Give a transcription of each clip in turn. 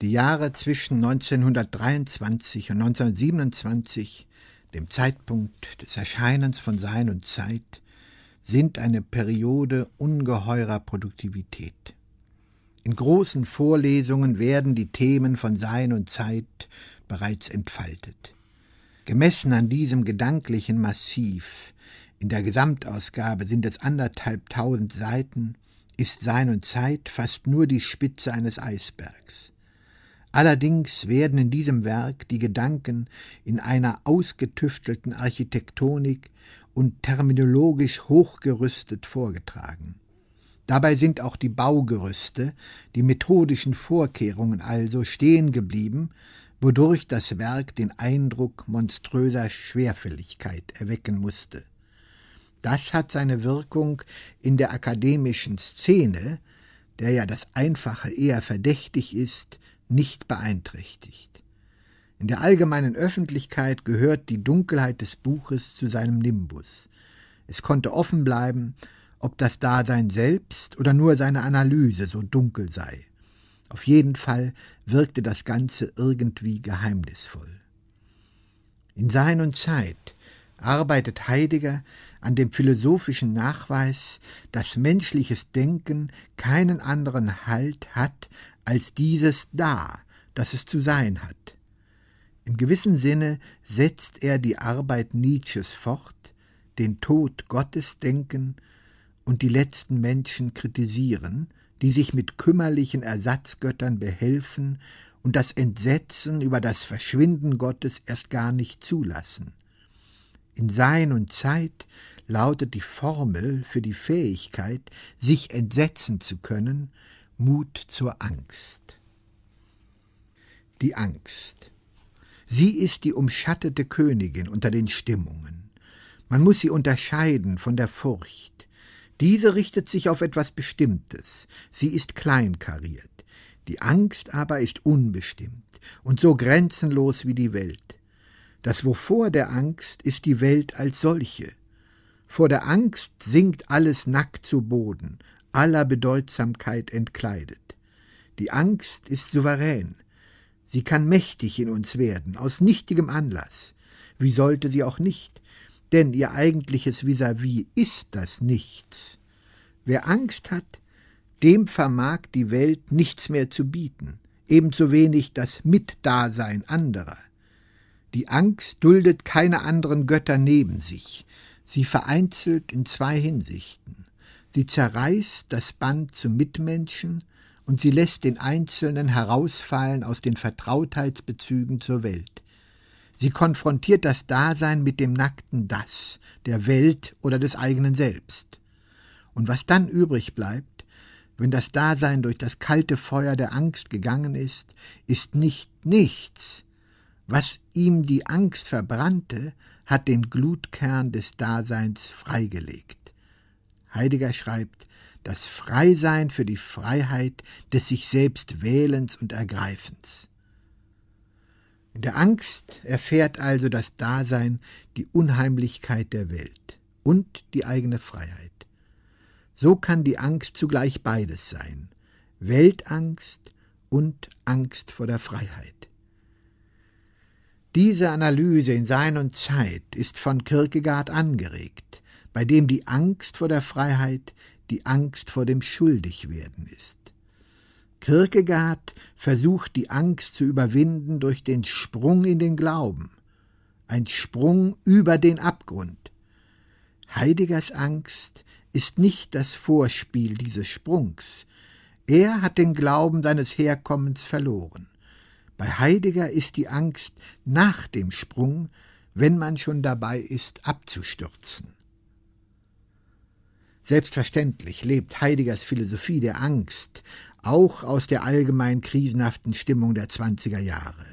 Die Jahre zwischen 1923 und 1927, dem Zeitpunkt des Erscheinens von Sein und Zeit, sind eine Periode ungeheurer Produktivität. In großen Vorlesungen werden die Themen von Sein und Zeit bereits entfaltet. Gemessen an diesem gedanklichen Massiv, in der Gesamtausgabe sind es anderthalb tausend Seiten, ist Sein und Zeit fast nur die Spitze eines Eisbergs. Allerdings werden in diesem Werk die Gedanken in einer ausgetüftelten Architektonik und terminologisch hochgerüstet vorgetragen. Dabei sind auch die Baugerüste, die methodischen Vorkehrungen also stehen geblieben, wodurch das Werk den Eindruck monströser Schwerfälligkeit erwecken musste. Das hat seine Wirkung in der akademischen Szene, der ja das Einfache eher verdächtig ist, nicht beeinträchtigt. In der allgemeinen Öffentlichkeit gehört die Dunkelheit des Buches zu seinem Nimbus. Es konnte offen bleiben, ob das Dasein selbst oder nur seine Analyse so dunkel sei. Auf jeden Fall wirkte das Ganze irgendwie geheimnisvoll. In Sein und Zeit arbeitet Heidegger an dem philosophischen Nachweis, dass menschliches Denken keinen anderen Halt hat als dieses Da, das es zu sein hat. Im gewissen Sinne setzt er die Arbeit Nietzsches fort, den Tod Gottes denken und die letzten Menschen kritisieren, die sich mit kümmerlichen Ersatzgöttern behelfen und das Entsetzen über das Verschwinden Gottes erst gar nicht zulassen – in Sein und Zeit lautet die Formel für die Fähigkeit, sich entsetzen zu können, Mut zur Angst. Die Angst. Sie ist die umschattete Königin unter den Stimmungen. Man muss sie unterscheiden von der Furcht. Diese richtet sich auf etwas Bestimmtes. Sie ist kleinkariert. Die Angst aber ist unbestimmt und so grenzenlos wie die Welt. Das Wovor der Angst ist die Welt als solche. Vor der Angst sinkt alles nackt zu Boden, aller Bedeutsamkeit entkleidet. Die Angst ist souverän. Sie kann mächtig in uns werden, aus nichtigem Anlass. Wie sollte sie auch nicht? Denn ihr eigentliches Vis-à-vis -vis ist das Nichts. Wer Angst hat, dem vermag die Welt nichts mehr zu bieten, ebenso wenig das Mitdasein anderer. Die Angst duldet keine anderen Götter neben sich. Sie vereinzelt in zwei Hinsichten. Sie zerreißt das Band zum Mitmenschen und sie lässt den Einzelnen herausfallen aus den Vertrautheitsbezügen zur Welt. Sie konfrontiert das Dasein mit dem nackten Das, der Welt oder des eigenen Selbst. Und was dann übrig bleibt, wenn das Dasein durch das kalte Feuer der Angst gegangen ist, ist nicht nichts, was ihm die Angst verbrannte, hat den Glutkern des Daseins freigelegt. Heidegger schreibt, das Freisein für die Freiheit des sich selbst Wählens und Ergreifens. In der Angst erfährt also das Dasein die Unheimlichkeit der Welt und die eigene Freiheit. So kann die Angst zugleich beides sein, Weltangst und Angst vor der Freiheit. Diese Analyse in Sein und Zeit ist von Kierkegaard angeregt, bei dem die Angst vor der Freiheit die Angst vor dem Schuldigwerden ist. Kierkegaard versucht die Angst zu überwinden durch den Sprung in den Glauben, ein Sprung über den Abgrund. Heideggers Angst ist nicht das Vorspiel dieses Sprungs. Er hat den Glauben seines Herkommens verloren. Bei Heidegger ist die Angst nach dem Sprung, wenn man schon dabei ist, abzustürzen. Selbstverständlich lebt Heideggers Philosophie der Angst auch aus der allgemein krisenhaften Stimmung der 20er Jahre.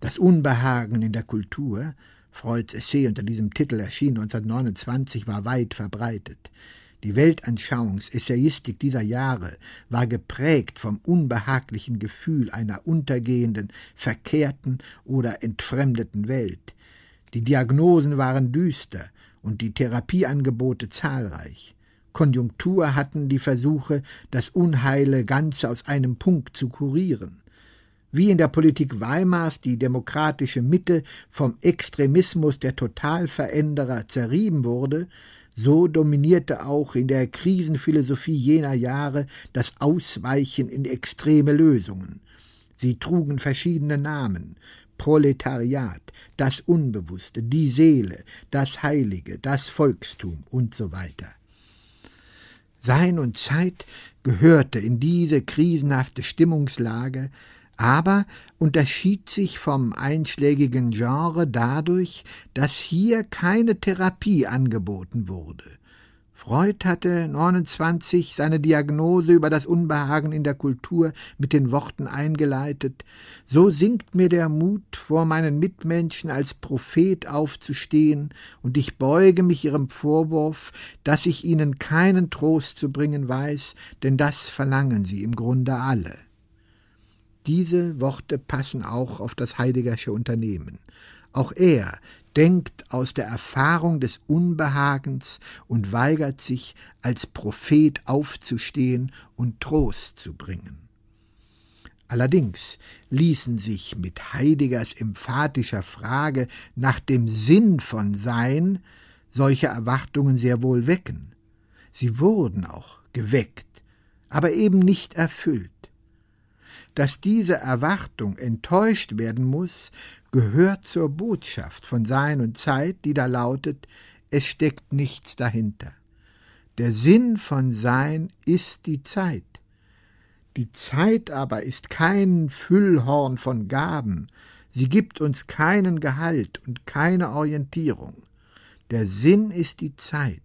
Das Unbehagen in der Kultur, Freuds Essay unter diesem Titel erschien 1929, war weit verbreitet. Die Weltanschauungsessayistik dieser Jahre war geprägt vom unbehaglichen Gefühl einer untergehenden, verkehrten oder entfremdeten Welt. Die Diagnosen waren düster und die Therapieangebote zahlreich. Konjunktur hatten die Versuche, das Unheile ganz aus einem Punkt zu kurieren. Wie in der Politik Weimars die demokratische Mitte vom Extremismus der Totalveränderer zerrieben wurde, so dominierte auch in der Krisenphilosophie jener Jahre das Ausweichen in extreme Lösungen. Sie trugen verschiedene Namen Proletariat, das Unbewusste, die Seele, das Heilige, das Volkstum und so weiter. Sein und Zeit gehörte in diese krisenhafte Stimmungslage, aber unterschied sich vom einschlägigen Genre dadurch, dass hier keine Therapie angeboten wurde. Freud hatte 29 seine Diagnose über das Unbehagen in der Kultur mit den Worten eingeleitet So sinkt mir der Mut, vor meinen Mitmenschen als Prophet aufzustehen, und ich beuge mich ihrem Vorwurf, dass ich ihnen keinen Trost zu bringen weiß, denn das verlangen sie im Grunde alle. Diese Worte passen auch auf das Heideggersche Unternehmen. Auch er denkt aus der Erfahrung des Unbehagens und weigert sich, als Prophet aufzustehen und Trost zu bringen. Allerdings ließen sich mit Heideggers emphatischer Frage nach dem Sinn von Sein solche Erwartungen sehr wohl wecken. Sie wurden auch geweckt, aber eben nicht erfüllt. Dass diese Erwartung enttäuscht werden muss, gehört zur Botschaft von Sein und Zeit, die da lautet, es steckt nichts dahinter. Der Sinn von Sein ist die Zeit. Die Zeit aber ist kein Füllhorn von Gaben, sie gibt uns keinen Gehalt und keine Orientierung. Der Sinn ist die Zeit,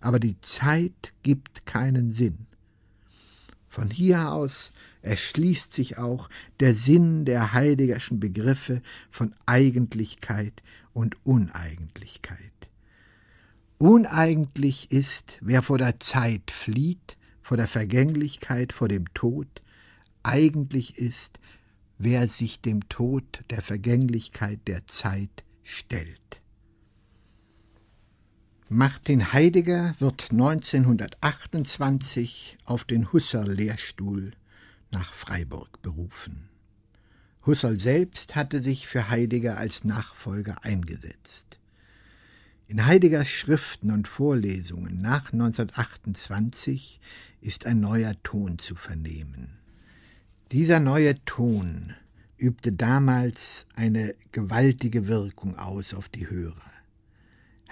aber die Zeit gibt keinen Sinn. Von hier aus erschließt sich auch der Sinn der heideggerschen Begriffe von Eigentlichkeit und Uneigentlichkeit. Uneigentlich ist, wer vor der Zeit flieht, vor der Vergänglichkeit, vor dem Tod, eigentlich ist, wer sich dem Tod, der Vergänglichkeit, der Zeit stellt. Martin Heidegger wird 1928 auf den Husserl-Lehrstuhl nach Freiburg berufen. Husserl selbst hatte sich für Heidegger als Nachfolger eingesetzt. In Heideggers Schriften und Vorlesungen nach 1928 ist ein neuer Ton zu vernehmen. Dieser neue Ton übte damals eine gewaltige Wirkung aus auf die Hörer.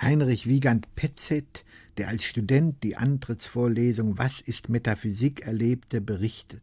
Heinrich Wiegand Petzet, der als Student die Antrittsvorlesung Was ist Metaphysik erlebte, berichtet.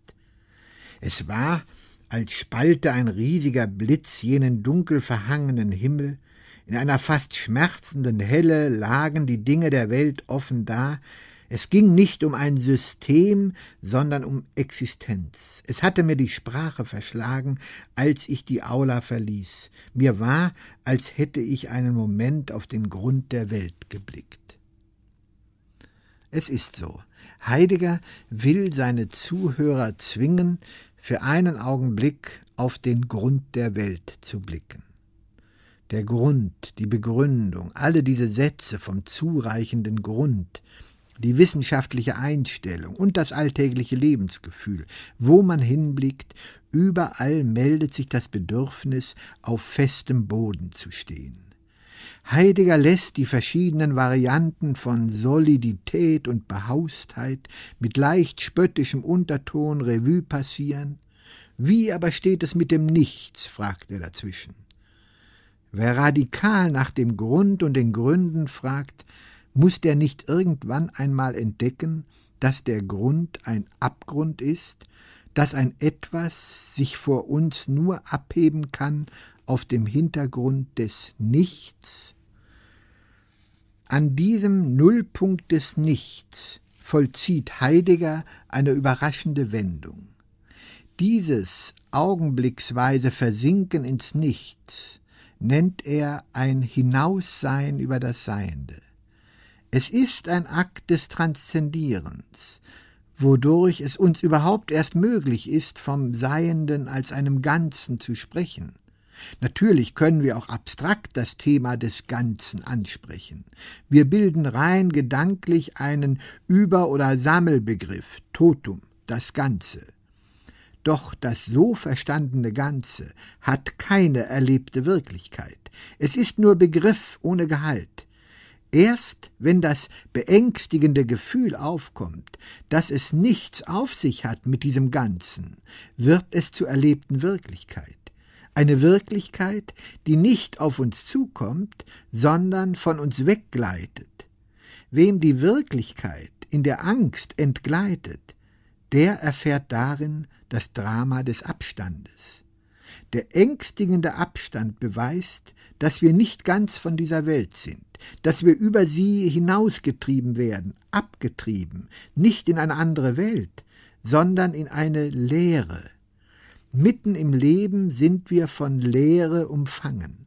Es war, als spalte ein riesiger Blitz jenen dunkel verhangenen Himmel, in einer fast schmerzenden Helle lagen die Dinge der Welt offen da, es ging nicht um ein System, sondern um Existenz. Es hatte mir die Sprache verschlagen, als ich die Aula verließ. Mir war, als hätte ich einen Moment auf den Grund der Welt geblickt. Es ist so. Heidegger will seine Zuhörer zwingen, für einen Augenblick auf den Grund der Welt zu blicken. Der Grund, die Begründung, alle diese Sätze vom zureichenden Grund, die wissenschaftliche Einstellung und das alltägliche Lebensgefühl. Wo man hinblickt, überall meldet sich das Bedürfnis, auf festem Boden zu stehen. Heidegger lässt die verschiedenen Varianten von Solidität und Behaustheit mit leicht spöttischem Unterton Revue passieren. Wie aber steht es mit dem Nichts? fragt er dazwischen. Wer radikal nach dem Grund und den Gründen fragt, muss der nicht irgendwann einmal entdecken, dass der Grund ein Abgrund ist, dass ein etwas sich vor uns nur abheben kann auf dem Hintergrund des Nichts? An diesem Nullpunkt des Nichts vollzieht Heidegger eine überraschende Wendung. Dieses augenblicksweise Versinken ins Nichts nennt er ein Hinaussein über das Seiende. Es ist ein Akt des Transzendierens, wodurch es uns überhaupt erst möglich ist, vom Seienden als einem Ganzen zu sprechen, Natürlich können wir auch abstrakt das Thema des Ganzen ansprechen. Wir bilden rein gedanklich einen Über- oder Sammelbegriff, Totum, das Ganze. Doch das so verstandene Ganze hat keine erlebte Wirklichkeit. Es ist nur Begriff ohne Gehalt. Erst wenn das beängstigende Gefühl aufkommt, dass es nichts auf sich hat mit diesem Ganzen, wird es zur erlebten Wirklichkeit eine Wirklichkeit, die nicht auf uns zukommt, sondern von uns weggleitet. Wem die Wirklichkeit in der Angst entgleitet, der erfährt darin das Drama des Abstandes. Der ängstigende Abstand beweist, dass wir nicht ganz von dieser Welt sind, dass wir über sie hinausgetrieben werden, abgetrieben, nicht in eine andere Welt, sondern in eine Leere, Mitten im Leben sind wir von Leere umfangen.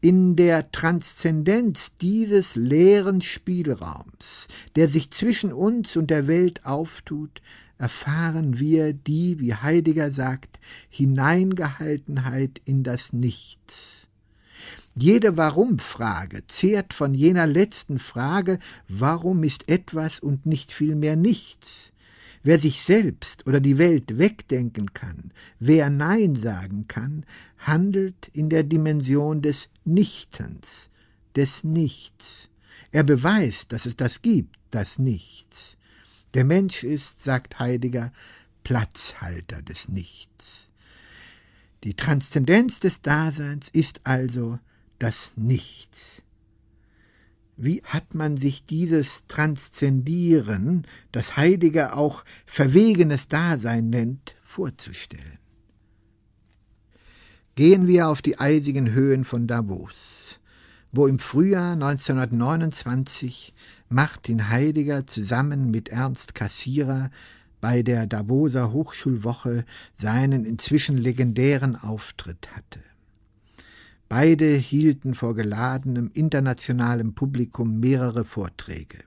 In der Transzendenz dieses leeren Spielraums, der sich zwischen uns und der Welt auftut, erfahren wir die, wie Heidegger sagt, Hineingehaltenheit in das Nichts. Jede Warum-Frage zehrt von jener letzten Frage, warum ist etwas und nicht vielmehr nichts? Wer sich selbst oder die Welt wegdenken kann, wer Nein sagen kann, handelt in der Dimension des Nichtens, des Nichts. Er beweist, dass es das gibt, das Nichts. Der Mensch ist, sagt Heidegger, Platzhalter des Nichts. Die Transzendenz des Daseins ist also das Nichts. Wie hat man sich dieses Transzendieren, das Heidegger auch verwegenes Dasein nennt, vorzustellen? Gehen wir auf die eisigen Höhen von Davos, wo im Frühjahr 1929 Martin Heidegger zusammen mit Ernst Kassierer bei der Davoser Hochschulwoche seinen inzwischen legendären Auftritt hatte. Beide hielten vor geladenem internationalem Publikum mehrere Vorträge.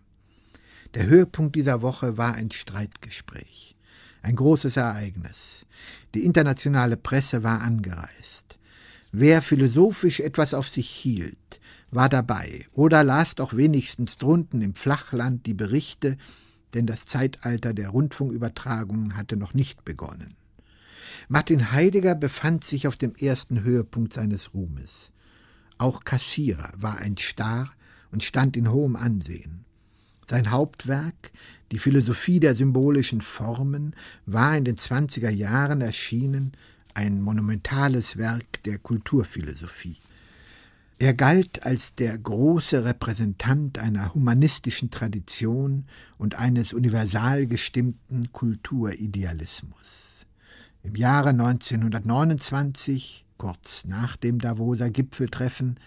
Der Höhepunkt dieser Woche war ein Streitgespräch. Ein großes Ereignis. Die internationale Presse war angereist. Wer philosophisch etwas auf sich hielt, war dabei oder las doch wenigstens drunten im Flachland die Berichte, denn das Zeitalter der Rundfunkübertragungen hatte noch nicht begonnen. Martin Heidegger befand sich auf dem ersten Höhepunkt seines Ruhmes. Auch Kassierer war ein Star und stand in hohem Ansehen. Sein Hauptwerk, die Philosophie der symbolischen Formen, war in den 20er Jahren erschienen, ein monumentales Werk der Kulturphilosophie. Er galt als der große Repräsentant einer humanistischen Tradition und eines universal gestimmten Kulturidealismus. Im Jahre 1929, kurz nach dem Davoser Gipfeltreffen,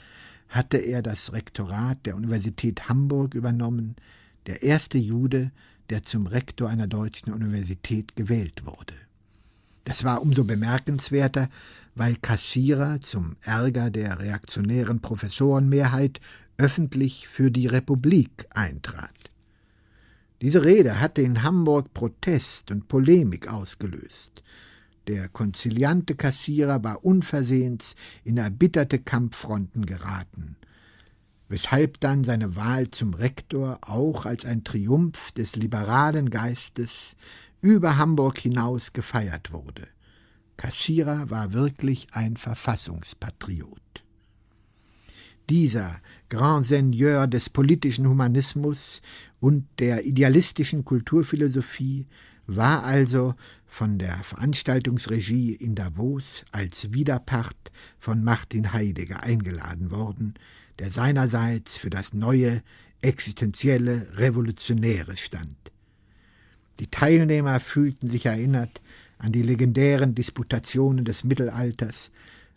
hatte er das Rektorat der Universität Hamburg übernommen, der erste Jude, der zum Rektor einer deutschen Universität gewählt wurde. Das war umso bemerkenswerter, weil Kassierer zum Ärger der reaktionären Professorenmehrheit öffentlich für die Republik eintrat. Diese Rede hatte in Hamburg Protest und Polemik ausgelöst. Der konziliante Kassierer war unversehens in erbitterte Kampffronten geraten, weshalb dann seine Wahl zum Rektor auch als ein Triumph des liberalen Geistes über Hamburg hinaus gefeiert wurde. Kassierer war wirklich ein Verfassungspatriot. Dieser Grand Seigneur des politischen Humanismus und der idealistischen Kulturphilosophie war also von der Veranstaltungsregie in Davos als Widerpart von Martin Heidegger eingeladen worden, der seinerseits für das neue, existenzielle, revolutionäre stand. Die Teilnehmer fühlten sich erinnert an die legendären Disputationen des Mittelalters,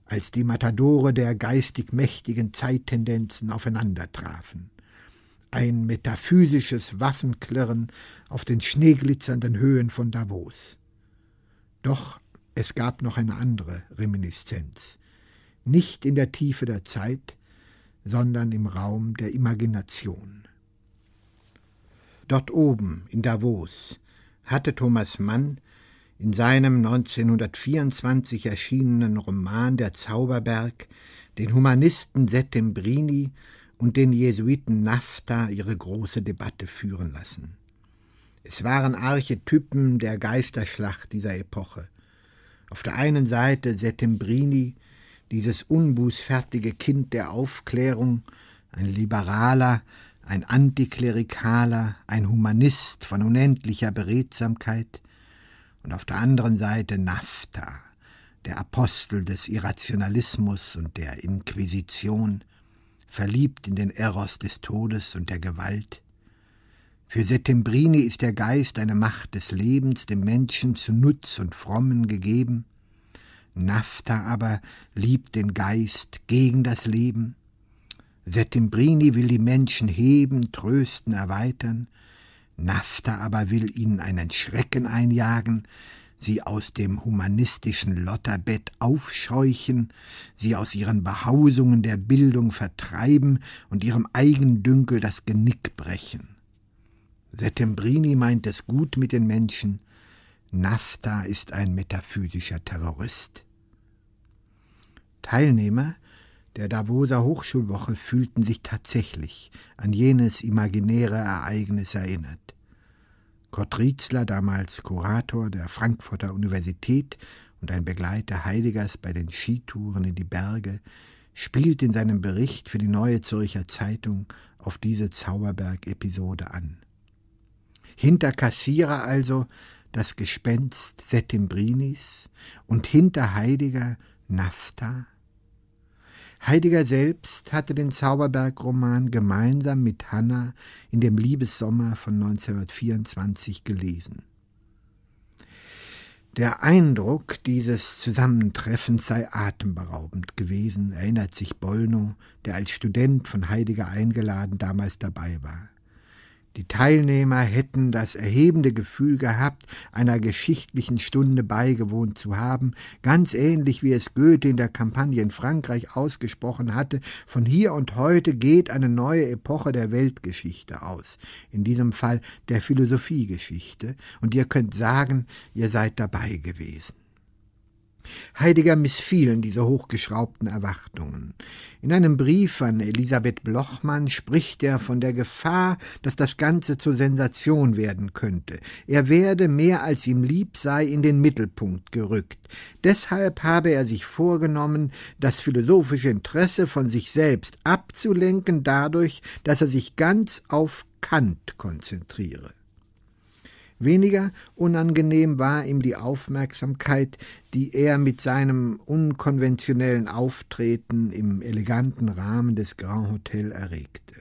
als die Matadore der geistig mächtigen Zeittendenzen aufeinandertrafen ein metaphysisches Waffenklirren auf den schneeglitzernden Höhen von Davos. Doch es gab noch eine andere Reminiszenz, nicht in der Tiefe der Zeit, sondern im Raum der Imagination. Dort oben in Davos hatte Thomas Mann in seinem 1924 erschienenen Roman Der Zauberberg den Humanisten Settembrini und den Jesuiten Nafta ihre große Debatte führen lassen. Es waren Archetypen der Geisterschlacht dieser Epoche. Auf der einen Seite Settembrini, dieses unbußfertige Kind der Aufklärung, ein Liberaler, ein Antiklerikaler, ein Humanist von unendlicher Beredsamkeit, und auf der anderen Seite Nafta, der Apostel des Irrationalismus und der Inquisition, verliebt in den Eros des Todes und der Gewalt. Für Settembrini ist der Geist eine Macht des Lebens dem Menschen zu Nutz und Frommen gegeben. Nafta aber liebt den Geist gegen das Leben. Settembrini will die Menschen heben, trösten, erweitern. Nafta aber will ihnen einen Schrecken einjagen, sie aus dem humanistischen Lotterbett aufscheuchen, sie aus ihren Behausungen der Bildung vertreiben und ihrem Eigendünkel das Genick brechen. Settembrini meint es gut mit den Menschen, Nafta ist ein metaphysischer Terrorist. Teilnehmer der Davoser Hochschulwoche fühlten sich tatsächlich an jenes imaginäre Ereignis erinnert. Kurt Rietzler, damals Kurator der Frankfurter Universität und ein Begleiter Heideggers bei den Skitouren in die Berge, spielt in seinem Bericht für die Neue Zürcher Zeitung auf diese Zauberberg-Episode an. Hinter Kassierer also das Gespenst Settimbrinis und hinter Heidegger Nafta, Heidegger selbst hatte den Zauberberg-Roman gemeinsam mit Hanna in dem Liebessommer von 1924 gelesen. Der Eindruck dieses Zusammentreffens sei atemberaubend gewesen, erinnert sich Bollno, der als Student von Heidegger eingeladen damals dabei war. Die Teilnehmer hätten das erhebende Gefühl gehabt, einer geschichtlichen Stunde beigewohnt zu haben, ganz ähnlich wie es Goethe in der Kampagne in Frankreich ausgesprochen hatte, von hier und heute geht eine neue Epoche der Weltgeschichte aus, in diesem Fall der Philosophiegeschichte, und ihr könnt sagen, ihr seid dabei gewesen. Heidegger missfielen diese hochgeschraubten Erwartungen. In einem Brief an Elisabeth Blochmann spricht er von der Gefahr, dass das Ganze zur Sensation werden könnte. Er werde mehr als ihm lieb sei in den Mittelpunkt gerückt. Deshalb habe er sich vorgenommen, das philosophische Interesse von sich selbst abzulenken dadurch, dass er sich ganz auf Kant konzentriere. Weniger unangenehm war ihm die Aufmerksamkeit, die er mit seinem unkonventionellen Auftreten im eleganten Rahmen des Grand Hotel erregte.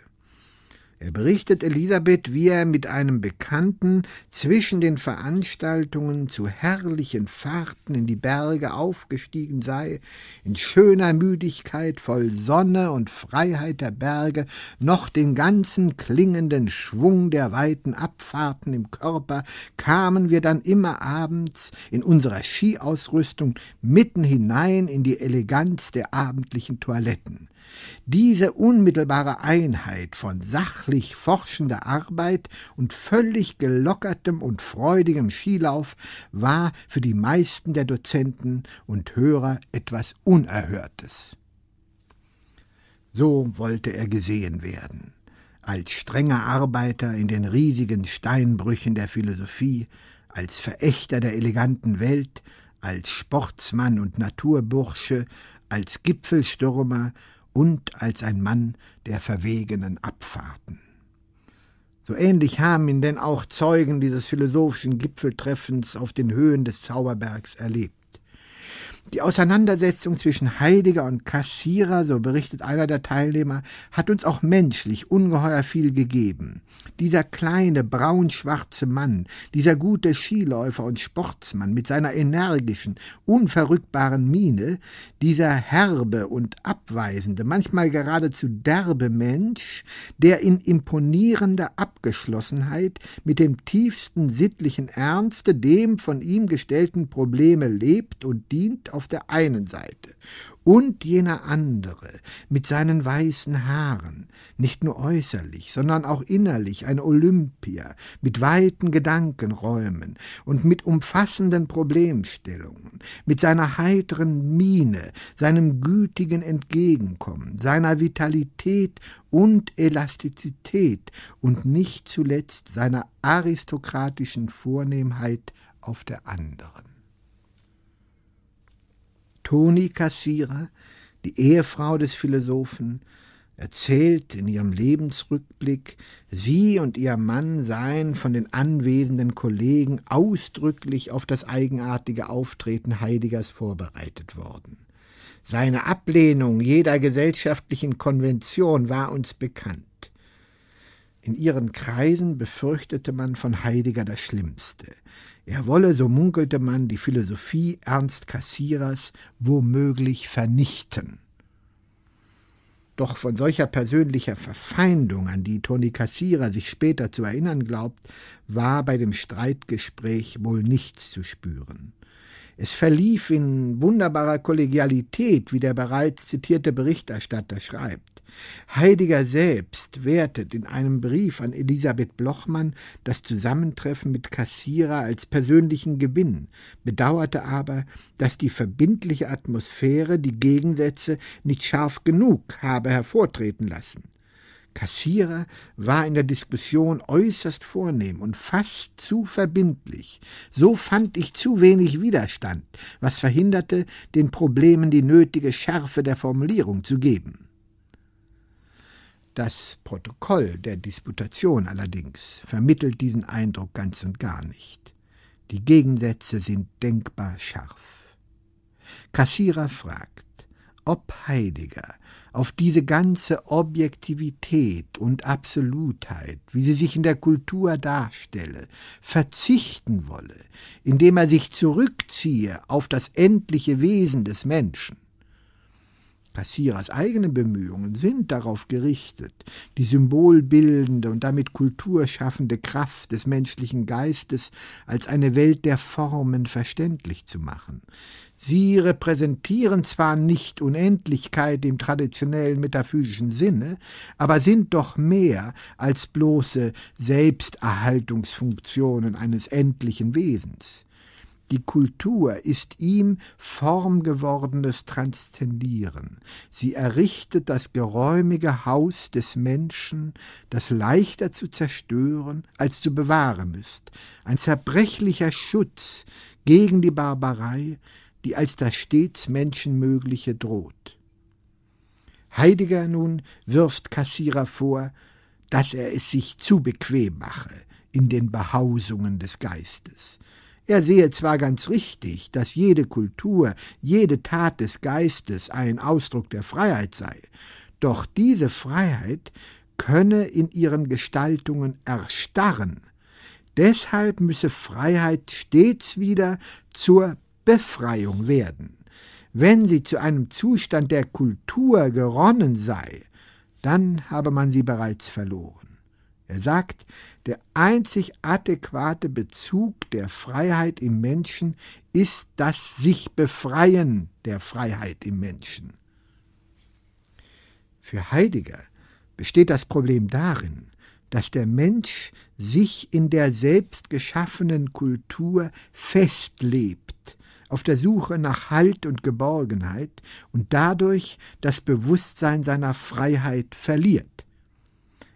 Er berichtet Elisabeth, wie er mit einem Bekannten zwischen den Veranstaltungen zu herrlichen Fahrten in die Berge aufgestiegen sei, in schöner Müdigkeit, voll Sonne und Freiheit der Berge, noch den ganzen klingenden Schwung der weiten Abfahrten im Körper, kamen wir dann immer abends in unserer Skiausrüstung mitten hinein in die Eleganz der abendlichen Toiletten. Diese unmittelbare Einheit von Sach sachlich forschender Arbeit und völlig gelockertem und freudigem Skilauf war für die meisten der Dozenten und Hörer etwas Unerhörtes. So wollte er gesehen werden, als strenger Arbeiter in den riesigen Steinbrüchen der Philosophie, als Verächter der eleganten Welt, als Sportsmann und Naturbursche, als Gipfelstürmer, und als ein Mann der verwegenen Abfahrten. So ähnlich haben ihn denn auch Zeugen dieses philosophischen Gipfeltreffens auf den Höhen des Zauberbergs erlebt. Die Auseinandersetzung zwischen Heidegger und Kassierer, so berichtet einer der Teilnehmer, hat uns auch menschlich ungeheuer viel gegeben. Dieser kleine, braunschwarze Mann, dieser gute Skiläufer und Sportsmann mit seiner energischen, unverrückbaren Miene, dieser herbe und abweisende, manchmal geradezu derbe Mensch, der in imponierender Abgeschlossenheit mit dem tiefsten sittlichen Ernste dem von ihm gestellten Probleme lebt und dient, auf der einen Seite und jener andere mit seinen weißen Haaren, nicht nur äußerlich, sondern auch innerlich ein Olympier mit weiten Gedankenräumen und mit umfassenden Problemstellungen, mit seiner heiteren Miene, seinem gütigen Entgegenkommen, seiner Vitalität und Elastizität und nicht zuletzt seiner aristokratischen Vornehmheit auf der anderen. Toni Kassierer, die Ehefrau des Philosophen, erzählt in ihrem Lebensrückblick, sie und ihr Mann seien von den anwesenden Kollegen ausdrücklich auf das eigenartige Auftreten Heidegers vorbereitet worden. Seine Ablehnung jeder gesellschaftlichen Konvention war uns bekannt. In ihren Kreisen befürchtete man von Heidegger das Schlimmste. Er wolle, so munkelte man, die Philosophie Ernst Kassierers womöglich vernichten. Doch von solcher persönlicher Verfeindung, an die Toni Kassierer sich später zu erinnern glaubt, war bei dem Streitgespräch wohl nichts zu spüren. Es verlief in wunderbarer Kollegialität, wie der bereits zitierte Berichterstatter schreibt. Heidegger selbst wertet in einem Brief an Elisabeth Blochmann das Zusammentreffen mit Kassira als persönlichen Gewinn, bedauerte aber, dass die verbindliche Atmosphäre die Gegensätze nicht scharf genug habe hervortreten lassen. Kassierer war in der Diskussion äußerst vornehm und fast zu verbindlich. So fand ich zu wenig Widerstand, was verhinderte, den Problemen die nötige Schärfe der Formulierung zu geben. Das Protokoll der Disputation allerdings vermittelt diesen Eindruck ganz und gar nicht. Die Gegensätze sind denkbar scharf. Kassierer fragt, ob Heidegger auf diese ganze Objektivität und Absolutheit, wie sie sich in der Kultur darstelle, verzichten wolle, indem er sich zurückziehe auf das endliche Wesen des Menschen. Kassierers eigene Bemühungen sind darauf gerichtet, die symbolbildende und damit kulturschaffende Kraft des menschlichen Geistes als eine Welt der Formen verständlich zu machen. Sie repräsentieren zwar nicht Unendlichkeit im traditionellen metaphysischen Sinne, aber sind doch mehr als bloße Selbsterhaltungsfunktionen eines endlichen Wesens. Die Kultur ist ihm Form gewordenes Transzendieren. Sie errichtet das geräumige Haus des Menschen, das leichter zu zerstören als zu bewahren ist, ein zerbrechlicher Schutz gegen die Barbarei, die als das stets Menschenmögliche droht. Heidegger nun wirft Kassierer vor, dass er es sich zu bequem mache in den Behausungen des Geistes, er sehe zwar ganz richtig, dass jede Kultur, jede Tat des Geistes ein Ausdruck der Freiheit sei, doch diese Freiheit könne in ihren Gestaltungen erstarren. Deshalb müsse Freiheit stets wieder zur Befreiung werden. Wenn sie zu einem Zustand der Kultur geronnen sei, dann habe man sie bereits verloren. Er sagt, der einzig adäquate Bezug der Freiheit im Menschen ist das sich befreien der Freiheit im Menschen. Für Heidegger besteht das Problem darin, dass der Mensch sich in der selbst geschaffenen Kultur festlebt, auf der Suche nach Halt und Geborgenheit und dadurch das Bewusstsein seiner Freiheit verliert.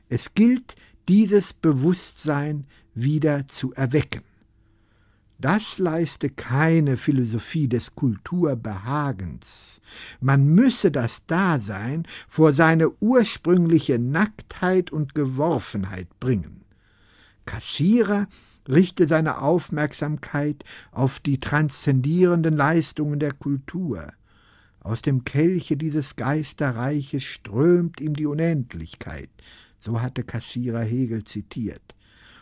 Es gilt, dieses Bewusstsein wieder zu erwecken. Das leiste keine Philosophie des Kulturbehagens. Man müsse das Dasein vor seine ursprüngliche Nacktheit und Geworfenheit bringen. Kassierer richte seine Aufmerksamkeit auf die transzendierenden Leistungen der Kultur. Aus dem Kelche dieses Geisterreiches strömt ihm die Unendlichkeit, so hatte Kassierer Hegel zitiert,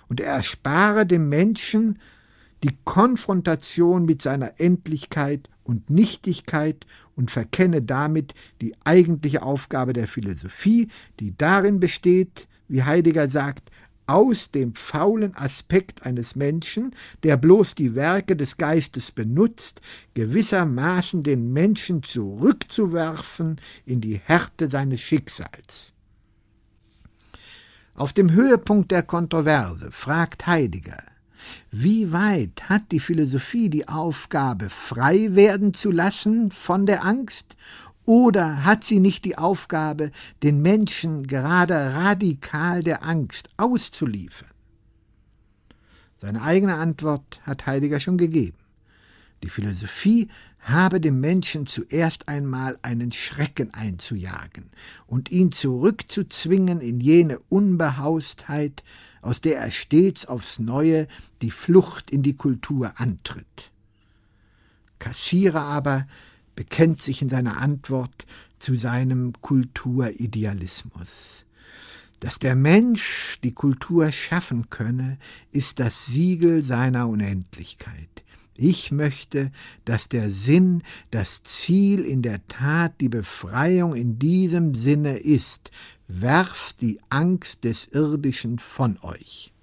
und er erspare dem Menschen die Konfrontation mit seiner Endlichkeit und Nichtigkeit und verkenne damit die eigentliche Aufgabe der Philosophie, die darin besteht, wie Heidegger sagt, aus dem faulen Aspekt eines Menschen, der bloß die Werke des Geistes benutzt, gewissermaßen den Menschen zurückzuwerfen in die Härte seines Schicksals. Auf dem Höhepunkt der Kontroverse fragt Heidegger, wie weit hat die Philosophie die Aufgabe, frei werden zu lassen von der Angst, oder hat sie nicht die Aufgabe, den Menschen gerade radikal der Angst auszuliefern? Seine eigene Antwort hat Heidegger schon gegeben. Die Philosophie habe dem Menschen zuerst einmal einen Schrecken einzujagen und ihn zurückzuzwingen in jene Unbehaustheit, aus der er stets aufs Neue die Flucht in die Kultur antritt. Kassierer aber bekennt sich in seiner Antwort zu seinem Kulturidealismus. Dass der Mensch die Kultur schaffen könne, ist das Siegel seiner Unendlichkeit. Ich möchte, dass der Sinn, das Ziel in der Tat die Befreiung in diesem Sinne ist. Werft die Angst des Irdischen von euch.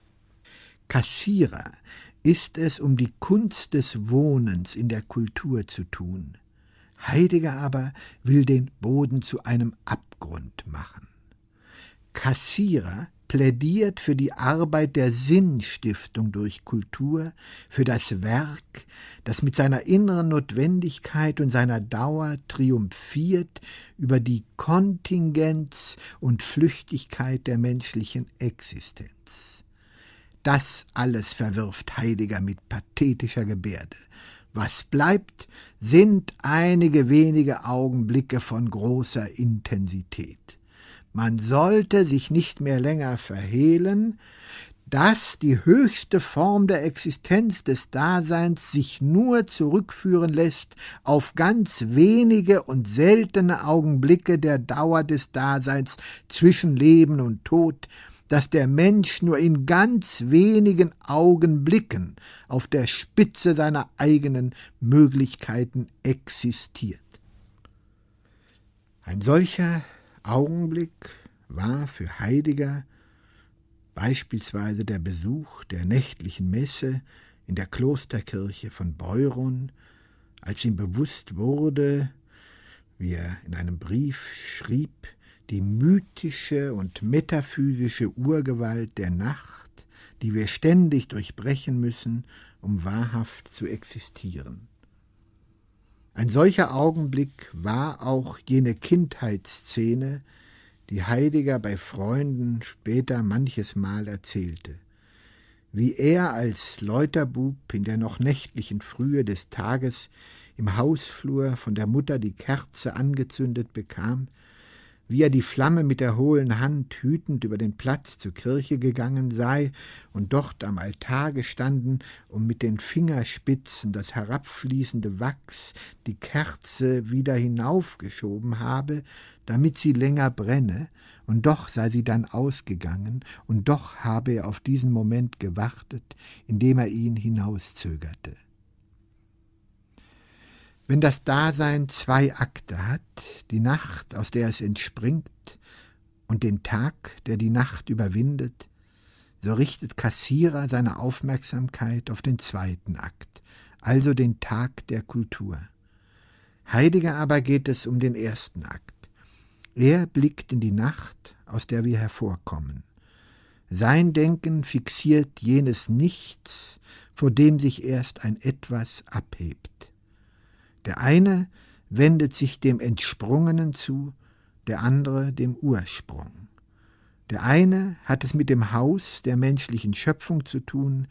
Kassierer ist es, um die Kunst des Wohnens in der Kultur zu tun. Heidegger aber will den Boden zu einem Abgrund machen. Kassierer plädiert für die Arbeit der Sinnstiftung durch Kultur, für das Werk, das mit seiner inneren Notwendigkeit und seiner Dauer triumphiert über die Kontingenz und Flüchtigkeit der menschlichen Existenz. Das alles verwirft Heidegger mit pathetischer Gebärde. Was bleibt, sind einige wenige Augenblicke von großer Intensität man sollte sich nicht mehr länger verhehlen, dass die höchste Form der Existenz des Daseins sich nur zurückführen lässt auf ganz wenige und seltene Augenblicke der Dauer des Daseins zwischen Leben und Tod, dass der Mensch nur in ganz wenigen Augenblicken auf der Spitze seiner eigenen Möglichkeiten existiert. Ein solcher Augenblick war für Heidegger beispielsweise der Besuch der nächtlichen Messe in der Klosterkirche von Beuron, als ihm bewusst wurde, wie er in einem Brief schrieb, die mythische und metaphysische Urgewalt der Nacht, die wir ständig durchbrechen müssen, um wahrhaft zu existieren. Ein solcher Augenblick war auch jene Kindheitsszene, die Heidegger bei Freunden später manches Mal erzählte. Wie er als Läuterbub in der noch nächtlichen Frühe des Tages im Hausflur von der Mutter die Kerze angezündet bekam, wie er die Flamme mit der hohlen Hand hütend über den Platz zur Kirche gegangen sei und dort am Altar gestanden, um mit den Fingerspitzen das herabfließende Wachs die Kerze wieder hinaufgeschoben habe, damit sie länger brenne, und doch sei sie dann ausgegangen, und doch habe er auf diesen Moment gewartet, indem er ihn hinauszögerte. Wenn das Dasein zwei Akte hat, die Nacht, aus der es entspringt, und den Tag, der die Nacht überwindet, so richtet Kassierer seine Aufmerksamkeit auf den zweiten Akt, also den Tag der Kultur. Heidegger aber geht es um den ersten Akt. Er blickt in die Nacht, aus der wir hervorkommen. Sein Denken fixiert jenes Nichts, vor dem sich erst ein Etwas abhebt. Der eine wendet sich dem Entsprungenen zu, der andere dem Ursprung. Der eine hat es mit dem Haus der menschlichen Schöpfung zu tun,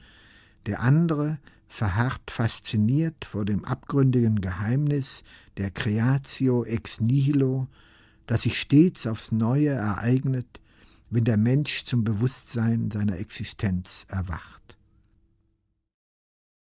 der andere verharrt fasziniert vor dem abgründigen Geheimnis der Creatio ex nihilo, das sich stets aufs Neue ereignet, wenn der Mensch zum Bewusstsein seiner Existenz erwacht.